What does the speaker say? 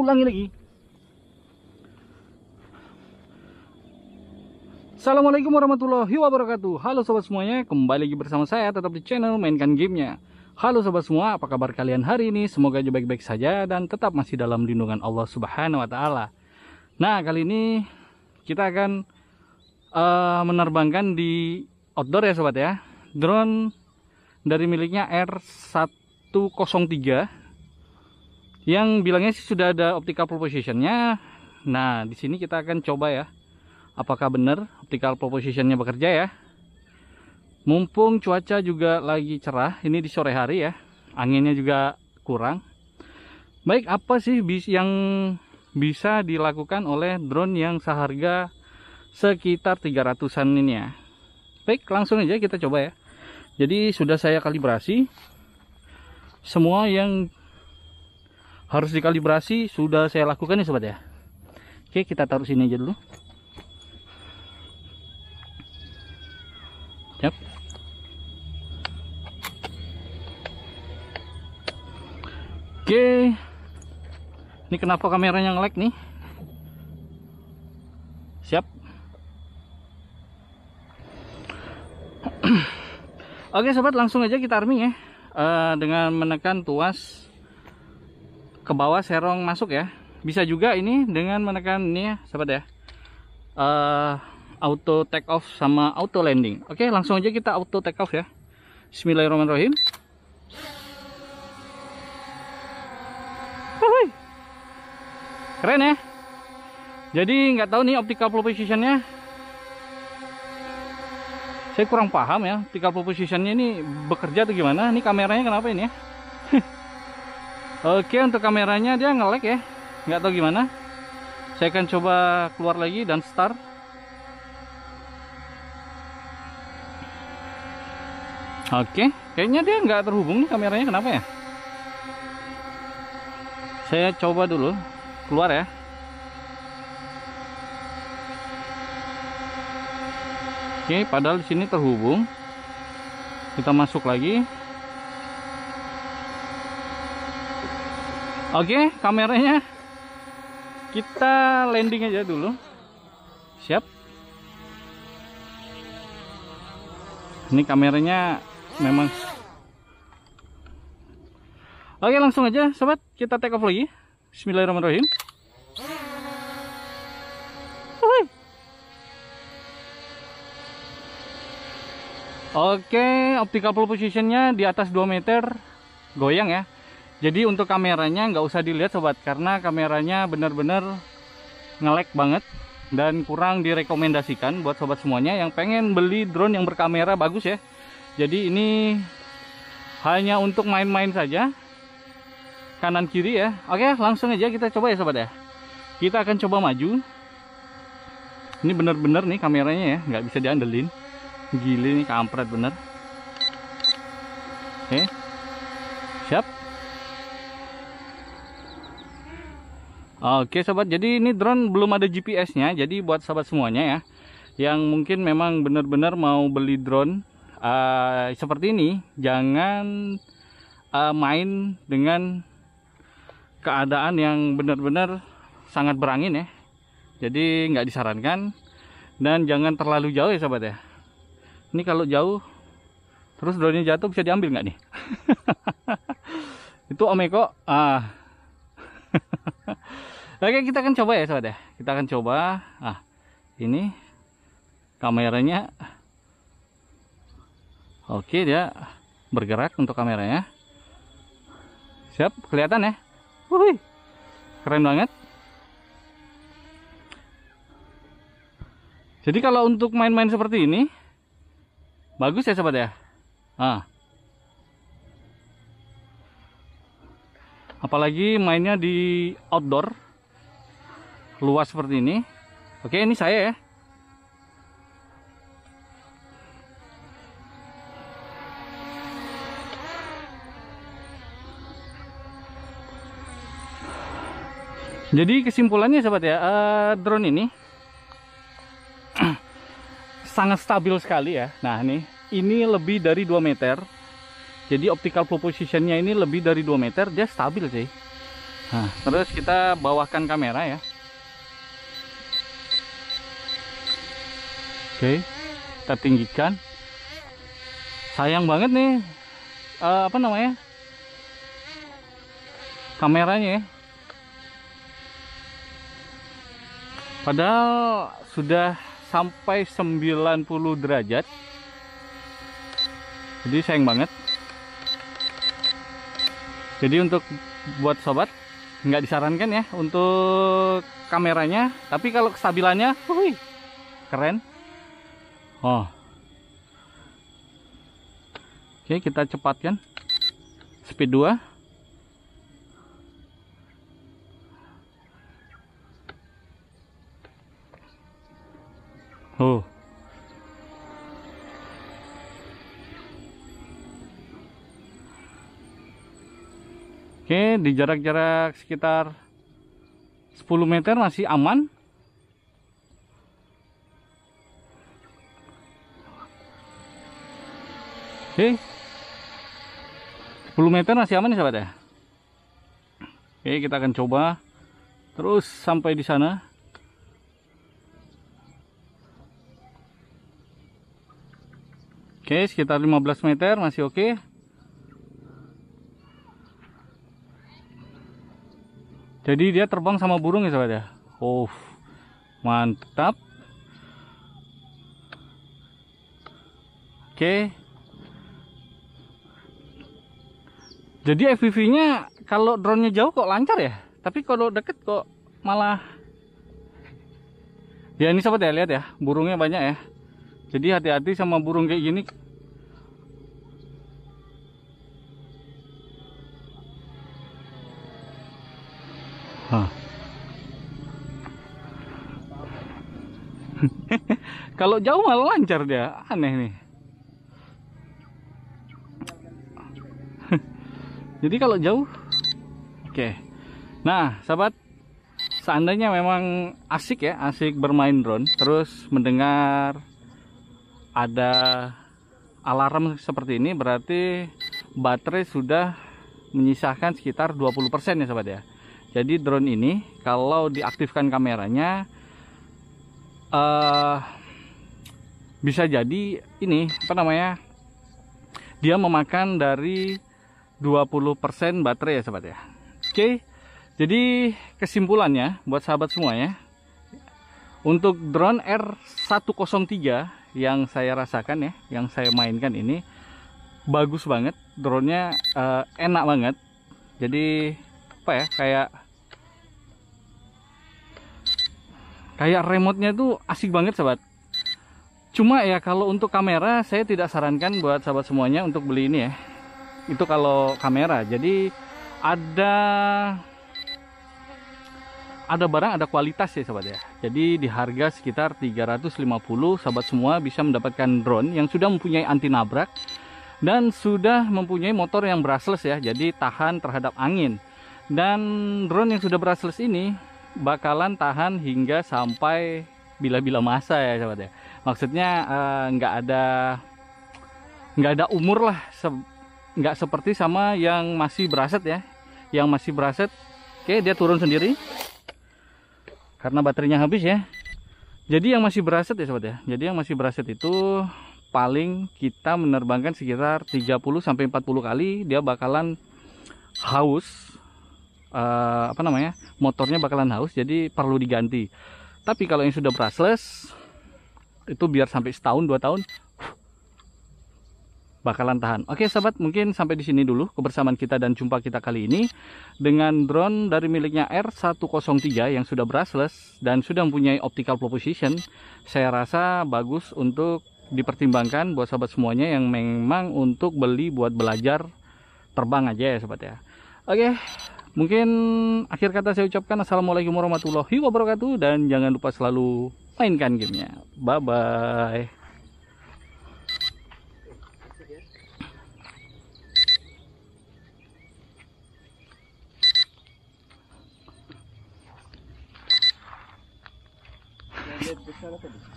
ulangi lagi Assalamualaikum warahmatullahi wabarakatuh Halo sobat semuanya kembali lagi bersama saya tetap di channel mainkan gamenya Halo sobat semua apa kabar kalian hari ini semoga aja baik-baik saja dan tetap masih dalam lindungan Allah subhanahu wa ta'ala Nah kali ini kita akan uh, menerbangkan di outdoor ya sobat ya drone dari miliknya R103 yang bilangnya sih sudah ada optical propositionnya nah di sini kita akan coba ya apakah benar optical propositionnya bekerja ya mumpung cuaca juga lagi cerah ini di sore hari ya anginnya juga kurang baik apa sih yang bisa dilakukan oleh drone yang seharga sekitar 300an ini ya baik langsung aja kita coba ya jadi sudah saya kalibrasi semua yang harus dikalibrasi sudah saya lakukan ya sobat ya oke kita taruh sini aja dulu yep. oke ini kenapa kameranya nge nih siap oke sobat langsung aja kita arming ya uh, dengan menekan tuas ke bawah serong masuk ya bisa juga ini dengan menekan ini ya sahabat ya uh, auto take off sama auto landing oke langsung aja kita auto take off ya Bismillahirrahmanirrahim keren ya jadi nggak tahu nih optical positionnya saya kurang paham ya optical positionnya ini bekerja atau gimana ini kameranya kenapa ini ya Oke untuk kameranya dia ngelek ya nggak tahu gimana saya akan coba keluar lagi dan start oke kayaknya dia nggak terhubung nih kameranya kenapa ya saya coba dulu keluar ya oke padahal di sini terhubung kita masuk lagi Oke, kameranya kita landing aja dulu. Siap. Ini kameranya memang Oke, langsung aja sobat, kita take off lagi. Bismillahirrahmanirrahim. Oke, optical positionnya di atas 2 meter, goyang ya. Jadi untuk kameranya nggak usah dilihat sobat karena kameranya benar-benar ngelek banget dan kurang direkomendasikan buat sobat semuanya yang pengen beli drone yang berkamera bagus ya. Jadi ini hanya untuk main-main saja kanan kiri ya. Oke langsung aja kita coba ya sobat ya. Kita akan coba maju. Ini benar-benar nih kameranya ya nggak bisa diandelin. gili nih kampret bener. Oke siap. Oke sobat, jadi ini drone belum ada GPS-nya, jadi buat sobat semuanya ya, yang mungkin memang benar-benar mau beli drone uh, seperti ini, jangan uh, main dengan keadaan yang benar-benar sangat berangin ya, jadi nggak disarankan dan jangan terlalu jauh ya sobat ya. Ini kalau jauh, terus drone-nya jatuh bisa diambil nggak nih? Itu Omeko, ah. Uh, Oke kita akan coba ya sobat ya Kita akan coba ah Ini Kameranya Oke dia bergerak untuk kameranya Siap kelihatan ya Wuih Keren banget Jadi kalau untuk main-main seperti ini Bagus ya sobat ya ah. Apalagi mainnya di outdoor luas seperti ini oke ini saya ya Jadi kesimpulannya sobat ya, eh, drone ini sangat stabil sekali ya. Nah ini, ini lebih dari 2 meter. Jadi optical propositionnya ini lebih dari 2 meter, dia stabil sih. Nah, terus kita bawakan kamera ya. Oke, kita tinggikan. Sayang banget nih, uh, apa namanya? Kameranya ya. Padahal sudah sampai 90 derajat. Jadi sayang banget. Jadi untuk buat sobat nggak disarankan ya untuk kameranya, tapi kalau kestabilannya, wuih, keren oh oke kita cepatkan speed 2 oh Oke, di jarak-jarak sekitar 10 meter masih aman. Oke. 10 meter masih aman nih sahabat ya. Oke, kita akan coba terus sampai di sana. Oke, sekitar 15 meter masih oke. Jadi dia terbang sama burung ya sahabat ya. Oh, mantap. Oke. jadi FPV-nya kalau drone-nya jauh kok lancar ya tapi kalau deket kok malah ya ini sobat ya lihat ya burungnya banyak ya jadi hati-hati sama burung kayak gini Hah. kalau jauh malah lancar dia aneh nih jadi kalau jauh oke okay. nah sahabat seandainya memang asik ya asik bermain drone terus mendengar ada alarm seperti ini berarti baterai sudah menyisahkan sekitar 20% ya sahabat ya jadi drone ini kalau diaktifkan kameranya uh, bisa jadi ini apa namanya dia memakan dari 20% baterai ya sobat ya oke jadi kesimpulannya buat sahabat semua ya untuk drone R103 yang saya rasakan ya yang saya mainkan ini bagus banget drone-nya uh, enak banget jadi apa ya kayak kayak remote-nya tuh asik banget sobat. cuma ya kalau untuk kamera saya tidak sarankan buat sahabat semuanya untuk beli ini ya itu kalau kamera jadi ada ada barang ada kualitas ya sobat ya jadi di harga sekitar 350 sahabat semua bisa mendapatkan drone yang sudah mempunyai anti nabrak dan sudah mempunyai motor yang brushless ya jadi tahan terhadap angin dan drone yang sudah brushless ini bakalan tahan hingga sampai bila-bila masa ya sobat ya maksudnya eh, nggak eh, ada nggak ada umur lah nggak seperti sama yang masih beraset ya yang masih beraset oke dia turun sendiri karena baterainya habis ya jadi yang masih beraset ya sobat ya jadi yang masih beraset itu paling kita menerbangkan sekitar 30 40 kali dia bakalan haus uh, apa namanya motornya bakalan haus jadi perlu diganti tapi kalau yang sudah brushless itu biar sampai setahun dua tahun bakalan tahan. Oke sahabat, mungkin sampai di sini dulu kebersamaan kita dan jumpa kita kali ini dengan drone dari miliknya R103 yang sudah brushless dan sudah mempunyai optical proposition. Saya rasa bagus untuk dipertimbangkan buat sahabat semuanya yang memang untuk beli buat belajar terbang aja ya sahabat ya. Oke, mungkin akhir kata saya ucapkan Assalamualaikum warahmatullahi wabarakatuh dan jangan lupa selalu mainkan gamenya. Bye-bye. Claro